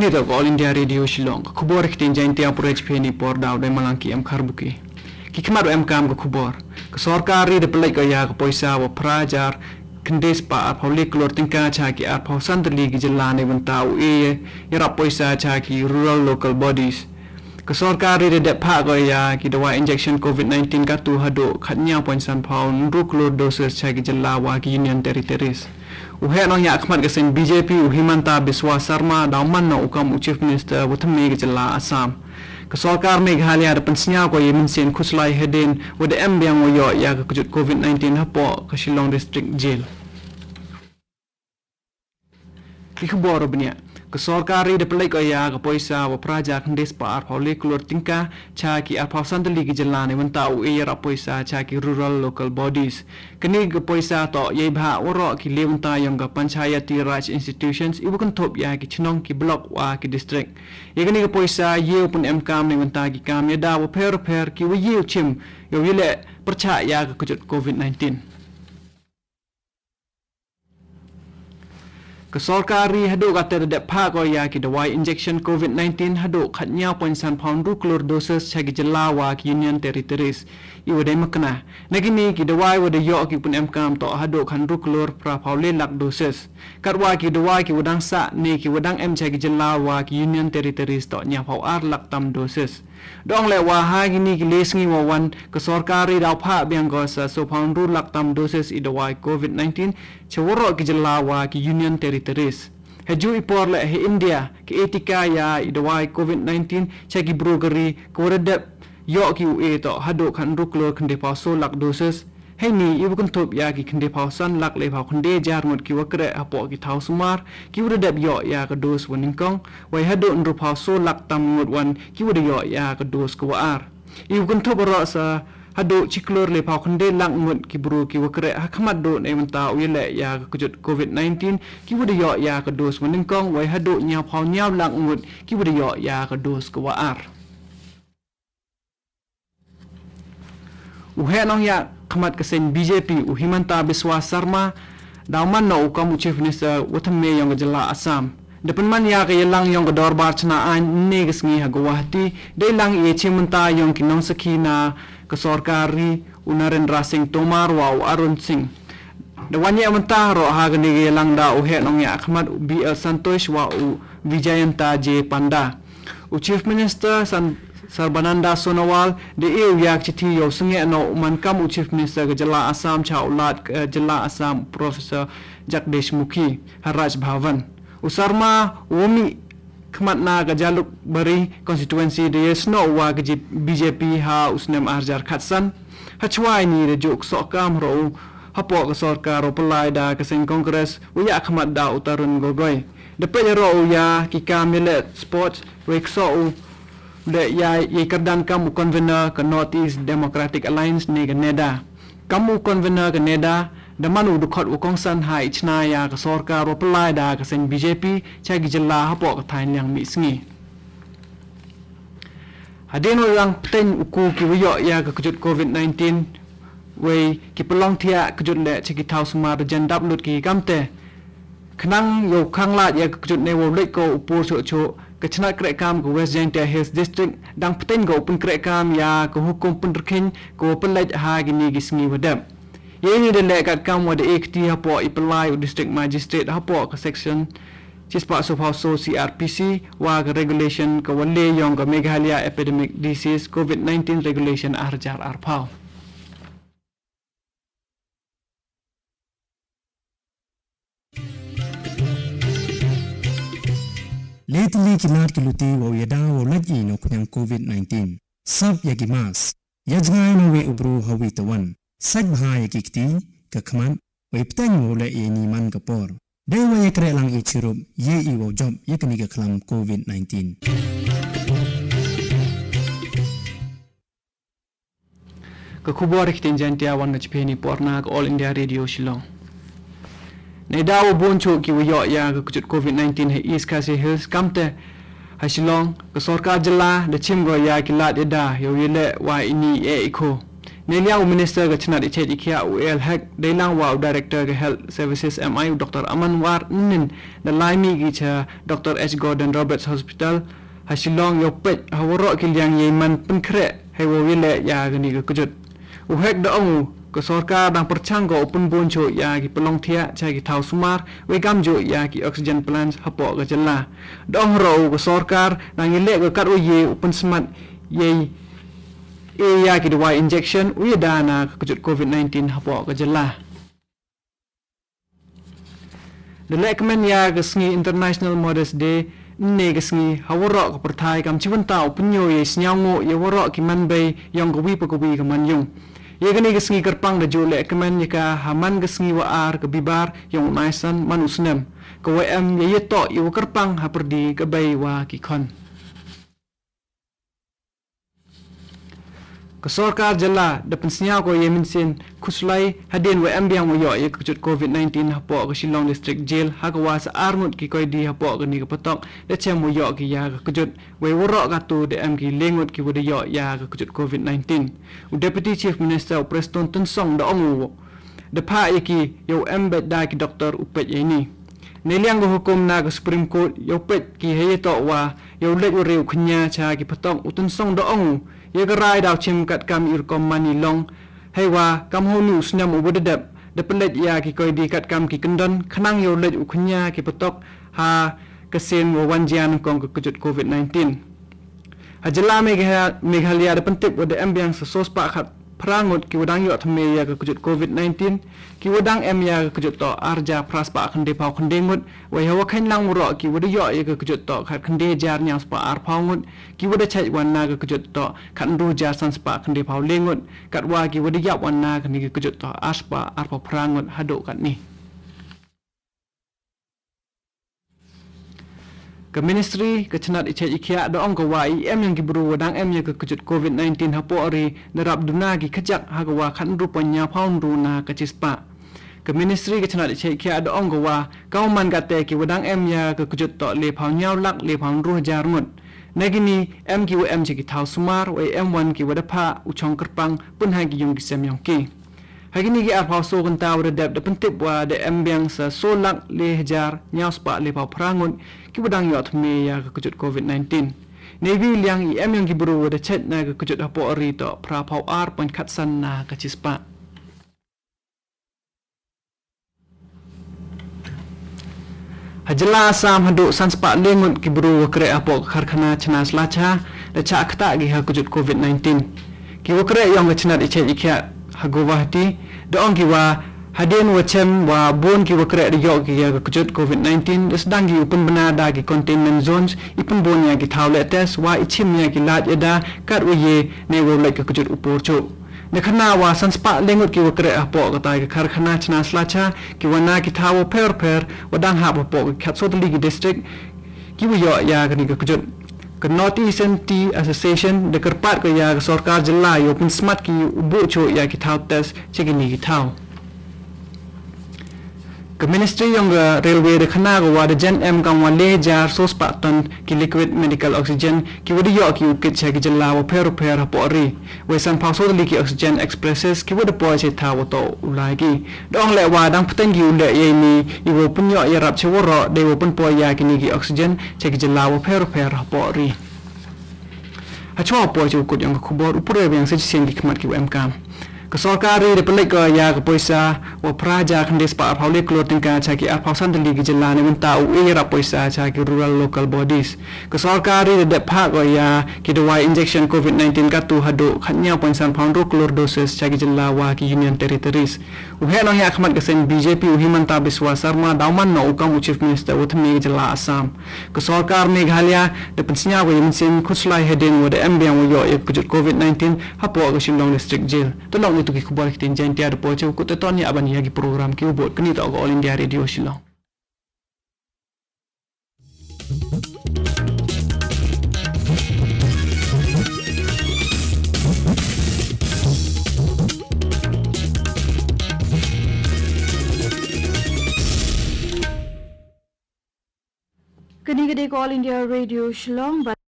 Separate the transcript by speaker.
Speaker 1: Ini da All India Radio Shillong khubor ki tin jain tiap rej phe ni por dau dai malang M am khar buki ki khmar am kam ko khubor ko sarkar ri de plek ko ya prajar kendes pa public klor tin ka cha ki ar phosan de li ki jilla ne bantau e, e. rural local bodies กสอร์การีเดดพากอยากิดว่าอินเจคชันโควิด -19 กัตูฮดขัดเนียปอยสันพาวนรุกลดโดเซชากิจลาวากิยูเนียนเทริเรสอุเฮนองยาขมัดกสินบีเจพีอุฮิมันตาบิสวาสรมาดาวมันนอุกัมอุชิฟมินสเตอร์วุฒมีกิจลาอาซามกสอการเมฆาลียาดเป็นสัญญาก็ยิมินเซียนคุชไลเฮเดนวดเอ็มบียงวยอยากกจุดโควิด -19 ฮะปอกกชิลองดิสตริกเจลที่ขบวรบเนี่ยកសរការីដែលផ្លេចកយ៉ាកពុយសាវប្រាជាគ្នេសប៉ាផលីក្លូរទីងកាឆាគីអផសន្តលីគីចលានិមន្តោអ៊ីរ៉ាពុយសាឆាគីរូរ៉ាល់លូកលបូឌីសគនីកពុយសាតយេបាអរ៉គីលេវន្តាយងកបัญឆាយាទីរាជអ៊ីនស្ទីទូសិនសអ៊ីវកន្ធបយ៉ាគីឆ្នងគីប្លុកវ៉ាគីឌីស្ត្រីកយេគនីកពុយសាយេអ៊ុនអឹមកាមនិមន្តាគីកាមយេដាវផេរផេរគីវយេឈឹមយោវិលេប្រឆាយ៉ាកកជត COVID-19 ke sorkari hado kata dedak pa ko ya ki injection covid-19 hado khatnya poin san pound ru klur doses chagi jelawa ki union territories Ia wadai makna nagini ki dewai wada yo kipun pun mk to hado khan ru klur pra paule lak doses karwa ki dewai wadang sa ni kita wadang m chagi jelawa ki union territories to nya pau ar lak tam dosis. ดองและว่าหากินิกเลสงีว่าวันกสอรการีดาวพะเบียงกอสะสุพาวนรูลักตามโดเซสอิดวายโควิด -19 ชวรอกิจลาวากิยูเนียนเทริเทริสเฮจูอีปอร์และเฮอินเดียกิเอติกายาอิดวายโควิด -19 เชกิบรูเกรีกวรเดบยอกิวเอต่อฮัดโดคันรุกเลอคันเดปาโซลักโดเซสให้นี่อีบกันทุบยากิคันเดพาวซันลักเลยพาวคันเดจารมดกิวกระอะปอกิทาวสมาร์กิวระดับยอยากระดูสวนิงกองไว้ฮัดดนรูพาวโซลักตามงดวันกิวระยอยากระดูสกวาอาร์อีบกันทุบรอซะฮัดดูชิคลอร์เลยพาวคันเดลักงดกิบรูกิวกระฮักมัดดนในวันตาอุยแหละยากระจุดโควิด -19 กิวระยอยากระดูสวนิงกองไว้ฮัดดูเงาพาวเงาลักงดกิวระยอยากระดูสกวาอาร์ Uheno ya khamat kesen BJP u Himanta Biswa Sharma dauman no ukam chief minister utamme yang jela Assam. Depan man ya ke yelang yang ke dorbar chana an ne gesngi ha Guwahati de lang ye chimanta yang ki nong sakhi na ke sarkari Narendra Singh Tomar wa Arun Singh. De wan ye manta ro ha ke ne yelang da u nong ya Ahmad BL Santosh wa u Vijayanta J Panda. U chief minister san Sarbananda Sonowal de eu yak chiti yo sunge no man kam uchif minister ke jala asam cha ulat eh, jala asam professor jagdesh mukhi haraj bhavan usarma umi kemat na kejaluk beri bari constituency de yes no bjp ha usnem arjar katsan. hachwai ni rejuk jok so kam ro hapo ga sarkar opalai da ke sing uya khmat da utarun gogoi depe ro uya kika milet sport reksa u de ya ye kerdan kamu convener ke Northeast Democratic Alliance ni ke Neda. Kamu convener ke Neda, de manu du khot wukong san ha ichna ya ke sorka ro pelai da ke sen BJP cha gi jella ha po ke thain yang mi singi. Hadin wo yang ten uku ki wiyo ya ke kujut COVID-19 wei ki pelong tia kujut le cha gi thau suma de jan dap lut ki kamte. Kenang yo khang la ya kujut ne wo le ko upur cho cho ក៏ឆ្នាក់ក្រែកកម្មក៏ West Gentia Hills District dan ដាំផ្ទៃក៏ open ក្រែកកម្មយ៉ាក៏ហុកគុំពន្ធរខិញក៏ ya, open លេចហាគីនីគីស្ងីវដាប់យេនីដែលលេកកម្មវត្តឯកទីហពអ៊ីប្លាយឧ ha, ya, District Magistrate ហពក៏ Section ជា Sports of Soc RPC វ៉ាក៏ Regulation yang ក៏លេយងក៏ Meghalaya Epidemic Disease COVID-19 Regulation RJR RPAW လေတလီချီလာကီလူတီဝော်ယဒါဝော်လက်ကြီးနိုခွန်ကိုဗစ်19ဆပ်ယကီမတ်စ်ယဇ်ဂိုင်းဝေဥဘရူဟဝီတဝန်ဆက်ဘာယကီကတီကခမန်ဝေပတန်ဝော်လေအီနီမန်ကပေါ်ဒေဝယကရလန်အီချီရုယေအီဝောဂျမ်ယကနီကခလမ်ကိုဗစ်19ကခုဘဝရခတင်ဂျန်တယာဝန်ချပေနီပေါ်နာကအောလ်အင်ဒီယာရေဒီယိုရှီလောในดาวบนโชกิวยอกยากจุดโควิด -19 ให้อีสคาเซฮิลส์กำเตะให้ชิลองกสอร์กาจลาเดชิมกอยากิลาเดดาโยยเลวาอินีเออิโคในเลี้ยงมินิสเตอร์กชนาดิเชติคยาอูเอลแฮกได้ลังว่าดีเรคเตอร์กเฮลท์เซอร์วิสเซสเอ็มไอดรอแมนวาร์นินดลายมีกิจาดรเอชกอร์ดันโรเบิร์ตส์ฮอสพิทอลให้ชิลองโยเปจฮาวโรกิลยังเยมันเป็นเครให้วิเลยากันนี่ก็จุดอุเฮกเดองกสอร์กาดังปรชังก็อุปนบุญโจยากิปลงเทียใจกิทาวสุมารเวกัมโจยากิออกซิเจนพลันส์ฮปอกกจลาดองรอกสอร์กาดังเล็กกัดอุเยอุปนสมัตเยเอยากิดวายอินเจคชันอุยดานากกจุดโควิด -19 ฮปอกกจลาเดลเลกแมนยากสงีอินเตอร์เนชั่นแนลมอดเดสเดเนกสงีฮาวรอกกับปรทายกัมชิวันตาอุปนโยเยสเนียงโงเยวรอกกิมันเบยยองกวีปกวีกัมันยุง yegani gisngi kerpang da jo le ekmen yeka haman gisngi wa ar ke bibar yang naisan manusnem ke wm ye to yu kerpang haperdi ke wa ha kikon ก็สอการจลาดับเป็นเสียก็เยมินเซนคุสไลฮัดเดนว่าแอมเบียงว่าเยอะยึดจุดโควิด19ฮับปอกชิลลองดิสตริกเจลฮักว่าสอาร์มุดกี่ก็ยดีฮับปอกกันนี่ก็ปตองและเชมว่าเยอะกี่ยากจุดว่าวรอกัตูเดมกี่เลงวดกี่วันเยอะยากจุดโควิด19อุดเดปิตี้ชีฟมินิสเตอร์อุปสตันตันซองดองวัวเดพ่าอีกี่ยูแอมเบดได้กี่ด็อกเตอร์อุปเปย์ยี่นี่ในเรื่องของกรมนากสุพรีมโคตยูเปิดกี่เฮียต่อว่ายูเล็กเร็วขญ่าชากี่ปตองอุตันซองดองวัวยกรายดาวเชมกัดกรรมอิรกอมมานีลองให้ว่ากรรมโหนูสนำอุบัติเดบเดเป็นเลดยากิคอยดีกัดกรรมกิกันดอนขนังโยเลดอุคุญญากิปตกหาเกษมววันจียนกองกุจุดโควิด -19 ฮัจลาเมฆาเมฆาลียาเดเป็นติบว่าเดเอ็มบียงสโซสปะขัด prangut ki wadang yo thme ya ke kujut covid 19 ki wadang em ya ke kujut to arja pras pa khande pa khande ngut wa ya wakhen nang ro ki wadi yo ya ke kujut to khar khande jar nyas pa ar pa ngut ki wadi chai wan na ke kujut to khan ro jar sans pa khande pa le ngut kat wa ki wadi ya wan na ke kujut to as pa ar pa prangut hado kat ni ke ministry ke chenat iche ikhia do ong ko wai em yang gibru wadang em ye ke kujut covid 19 hapo ari darab duna gi khajak ha ga wa khan ru panya phaun ru na ka chispa ke ministry ke chenat iche ikhia do ong ko wa kauman ga te ki wadang em ya ke e kujut to le phaun nyau lak le phaun ru jar mut negini em gi wo em je ki thau sumar we em wan ki wada pha uchong kerpang pun ha gi yong gi sem yong ki Hari ini kita apa so kita ada yang dapat tip buat ada ambiang sa solak lehjar nyaw spa lepa perangun kita berdang yaut me ya kekujut COVID-19. Nabi liang i ambiang kita baru ada chat na kekujut apa ori na kacispa. Hajelas sam haduk san spa lingun kita baru kere apa kerkana cina selaca lecak tak gih ha kekujut COVID-19. Kita kere yang kecina dicek ikhya ha Guwahati da ong giwa hadian wacem wa bon giwa kere di yok giya kujut COVID-19 da sedang gi upen benar da gi containment zones ipen bon ya gi tablet test wa ichim ya gi lat ya da kat uye ne wawlek ke kujut upor cok Nekhana wa sanspa lengut ki wakere apok ah katai ke karkhana cina selaca ki wana ki tawo per per wadang hap apok ke katsotili ki distrik ki wiyok ya kani ke kujut ke noti senti association de kerpat ke ya sorkar jelai open smart ki bu cho ya ki thau tes che ki ni ki thau Kementeri yang railway rekhana gua ada jen M kang wale jar sos paton ki liquid medical oxygen ki wadi yok ki ukit cha ki jela wa peru peru pori. Wesan pasu tu liki oxygen expresses ki wadi poi cha wato ulagi. Dong le wa dang peteng ki unda ye ni i wopun yok ya rap cha de wopun poi ya ki niki oxygen cha ki jela wa peru peru pori. Hachwa poi cha ukut yang kubor upure yang sejisi yang dikemat ki wmkam. កសលការរីរិបលិកយ៉ាកពុយសាវប្រាជាខណ្ឌស្បអផលិកលូទិនកាឆាគីអផសន្តលីគីចិលានិមន្តោអ៊ីរ៉ាពុយសាឆាគីរូរ៉ាលលូកលបូឌីសកសលការរីរិដផកយ៉ាគីដវ៉ៃអ៊ីនជេកសិនកូវីដ19កាទូហដូខញ្ញាពុញសានផោនរូក្លូរដូសេសឆាគីចិលាវ៉ាគីយូនីអនតេរីតេរីសឧហេណងយ៉ាអខម៉ត់កសិនប៊ីជេពីឧហ៊ីមន្តាបិស្វាសាម៉ាដោម៉ានណូកំឧឈីហ្វមីនីស្ទ័រវធមីគីចិលាអសាមកសលការមេឃាលីយ៉ាដេពិនស្ញាវ៉ៃមិនសិនខុសឡៃហេឌីងវ៉ាដេអឹមប៊ីអឹមយ៉ោយកូវីដ19ហបពអកឈិនឡងដិស្ត្រិកជីលតឡង tu ki kubal kitin jain tiar poche ku te tonya aban ya gi program ki ubot kini ta all india radio shilong Kini gede All India Radio Shillong,